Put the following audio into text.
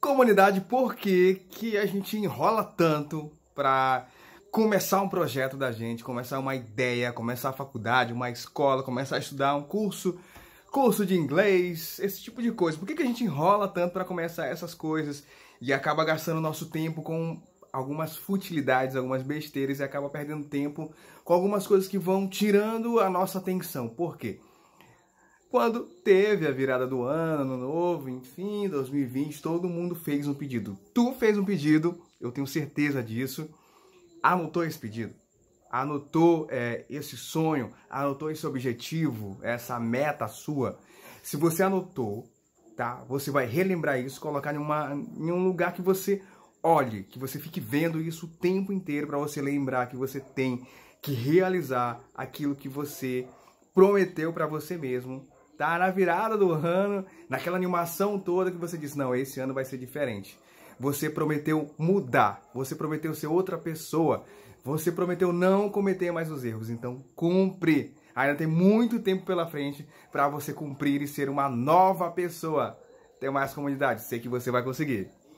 Comunidade, por que, que a gente enrola tanto para começar um projeto da gente, começar uma ideia, começar a faculdade, uma escola, começar a estudar um curso, curso de inglês, esse tipo de coisa. Por que, que a gente enrola tanto para começar essas coisas e acaba gastando nosso tempo com algumas futilidades, algumas besteiras e acaba perdendo tempo com algumas coisas que vão tirando a nossa atenção? Por quê? Quando teve a virada do ano, ano novo, enfim, 2020, todo mundo fez um pedido. Tu fez um pedido, eu tenho certeza disso. Anotou esse pedido? Anotou é, esse sonho? Anotou esse objetivo? Essa meta sua? Se você anotou, tá? Você vai relembrar isso, colocar em, uma, em um lugar que você olhe, que você fique vendo isso o tempo inteiro para você lembrar que você tem que realizar aquilo que você prometeu para você mesmo tá na virada do ano, naquela animação toda que você disse, não, esse ano vai ser diferente. Você prometeu mudar, você prometeu ser outra pessoa, você prometeu não cometer mais os erros, então cumpre. Ainda tem muito tempo pela frente para você cumprir e ser uma nova pessoa. Tem mais comunidade, sei que você vai conseguir.